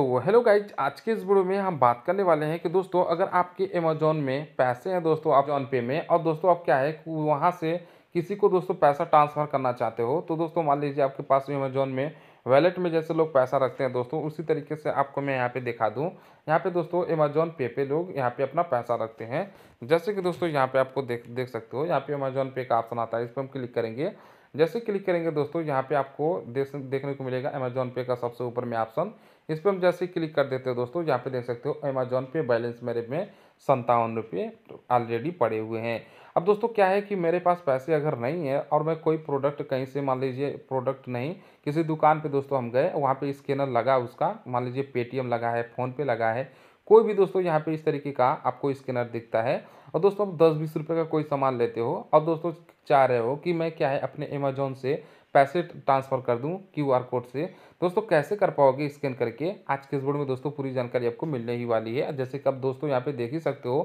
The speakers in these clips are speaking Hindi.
तो हेलो गाइज आज के इस वीडियो में हम बात करने वाले हैं कि दोस्तों अगर आपके अमेजोन में पैसे हैं दोस्तों आप जॉन पे में और दोस्तों आप क्या है वहाँ से किसी को दोस्तों पैसा ट्रांसफ़र करना चाहते हो तो दोस्तों मान लीजिए आपके पास अमेजोन में वैलेट में जैसे लोग पैसा रखते हैं दोस्तों उसी तरीके से आपको मैं यहाँ पे दिखा दूँ यहाँ पे दोस्तों अमेजोन पे पे लोग यहाँ पे अपना पैसा रखते हैं जैसे कि दोस्तों यहाँ पे आपको देख देख सकते हो यहाँ पे अमेजोन पे का ऑप्शन आता है इस पर हम क्लिक करेंगे जैसे क्लिक करेंगे दोस्तों यहाँ पे आपको देख देखने को मिलेगा अमेजोन पे का सबसे ऊपर में ऑप्शन इस पर हम जैसे क्लिक कर देते हो दोस्तों यहाँ पे देख सकते हो अमेजोन पे बैलेंस मेरे में संतावन रुपये ऑलरेडी पड़े हुए हैं अब दोस्तों क्या है कि मेरे पास पैसे अगर नहीं है और मैं कोई प्रोडक्ट कहीं से मान लीजिए प्रोडक्ट नहीं किसी दुकान पे दोस्तों हम गए वहाँ पे स्कैनर लगा उसका मान लीजिए पेटीएम लगा है फ़ोनपे लगा है कोई भी दोस्तों यहाँ पे इस तरीके का आपको स्कैनर दिखता है और दोस्तों आप दस बीस रुपये का कोई सामान लेते हो और दोस्तों चाह रहे हो कि मैं क्या है अपने अमेजोन से पैसे ट्रांसफ़र कर दूं क्यूआर कोड से दोस्तों कैसे कर पाओगे स्कैन करके आज के इस वीडियो में दोस्तों पूरी जानकारी आपको मिलने ही वाली है जैसे कि आप दोस्तों यहाँ पे देख ही सकते हो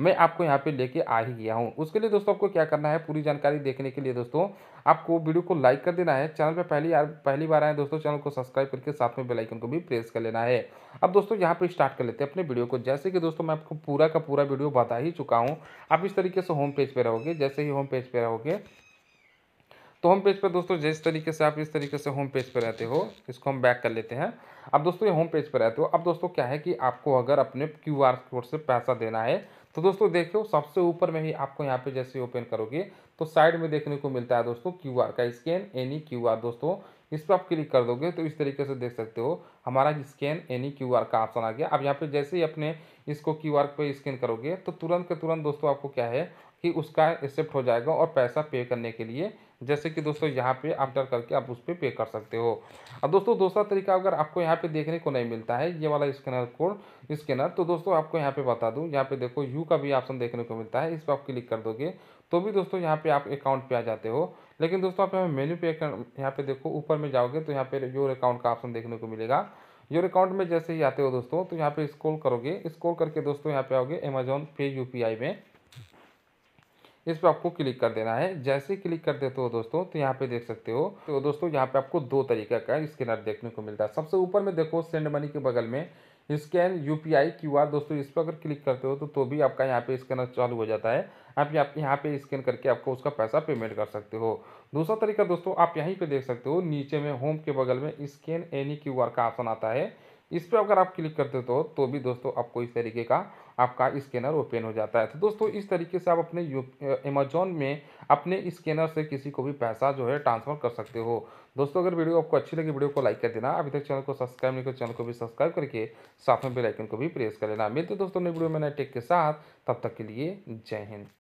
मैं आपको यहाँ पे लेके आ ही गया हूँ उसके लिए दोस्तों आपको क्या करना है पूरी जानकारी देखने के लिए दोस्तों आपको वीडियो को लाइक कर देना है चैनल पे पहली यार पहली बार आए दोस्तों चैनल को सब्सक्राइब करके साथ में बेलाइकन को भी प्रेस कर लेना है अब दोस्तों यहाँ पर स्टार्ट कर लेते हैं अपने वीडियो को जैसे कि दोस्तों मैं आपको पूरा का पूरा वीडियो बता ही चुका हूँ आप इस तरीके से होम पेज पर रहोगे जैसे ही होम पेज पर रहोगे तो होम पेज पर दोस्तों जिस तरीके से आप इस तरीके से होम पेज पर रहते हो इसको हम बैक कर लेते हैं अब दोस्तों ये होम पेज पर रहते हो अब दोस्तों क्या है कि आपको अगर अपने क्यू आर कोड से पैसा देना है तो दोस्तों देखो सबसे ऊपर में ही आपको यहाँ पे जैसे ओपन करोगे तो साइड में देखने को मिलता है दोस्तों क्यू आर का स्कैन एनी क्यू आर दोस्तों इस पर आप क्लिक कर दोगे तो इस तरीके से देख सकते हो हमारा स्कैन एनी क्यू आर का ऑप्शन आ गया अब यहाँ पर जैसे ही अपने इसको क्यू आर पर स्कैन करोगे तो तुरंत के तुरंत दोस्तों आपको क्या है कि उसका एक्सेप्ट हो जाएगा और पैसा पे करने के लिए जैसे कि दोस्तों यहाँ पे आफ्टर करके आप उस पर पे कर सकते हो अब दोस्तों दूसरा तरीका अगर आपको यहाँ पे देखने को नहीं मिलता है ये वाला स्कैनर कोड स्कैनर तो दोस्तों आपको यहाँ पे बता दूँ यहाँ पे देखो यू का भी ऑप्शन देखने को मिलता है इस पर आप क्लिक कर दोगे तो भी दोस्तों यहाँ पे आप अकाउंट पर आ जाते हो लेकिन दोस्तों आप यहाँ मेन्यू पे यहाँ पे देखो ऊपर में जाओगे तो यहाँ पे योर अकाउंट का ऑप्शन देखने को मिलेगा योर अकाउंट में जैसे ही आते हो दोस्तों तो यहाँ पे स्क्रोल करोगे स्क्रोल करके दोस्तों यहाँ पे आओगे अमेजोन पे यू में इस पर आपको क्लिक कर देना है जैसे ही क्लिक कर देते हो दोस्तों तो यहाँ पे देख सकते हो तो दोस्तों यहाँ पे आपको दो तरीका का स्कैनर देखने को मिलता है सबसे ऊपर में देखो सेंड मनी के बगल में scan U P I Q R दोस्तों इस पर अगर क्लिक करते हो तो तो भी आपका यहाँ पे स्कैनर चालू हो जाता है आप यहाँ यहाँ पे स्कैन करके आपको उसका पैसा पेमेंट कर सकते हो दूसरा तरीका दोस्तों आप यहीं पे देख सकते हो नीचे में होम के बगल में स्कैन एनी क्यू आर का ऑप्शन आता है इस पर अगर आप क्लिक करते हो तो, तो भी दोस्तों आपको इस तरीके का आपका स्कैनर ओपन हो जाता है तो दोस्तों इस तरीके से आप अपने यू अमेजोन में अपने स्कैनर से किसी को भी पैसा जो है ट्रांसफ़र कर सकते हो दोस्तों अगर वीडियो आपको अच्छी लगी वीडियो को लाइक कर देना अभी तक चैनल को सब्सक्राइब नहीं कर चैनल को भी सब्सक्राइब करके साथ में बेलाइकन को भी प्रेस कर लेना मिलते दोस्तों नई वीडियो में नए टेक के साथ तब तक के लिए जय हिंद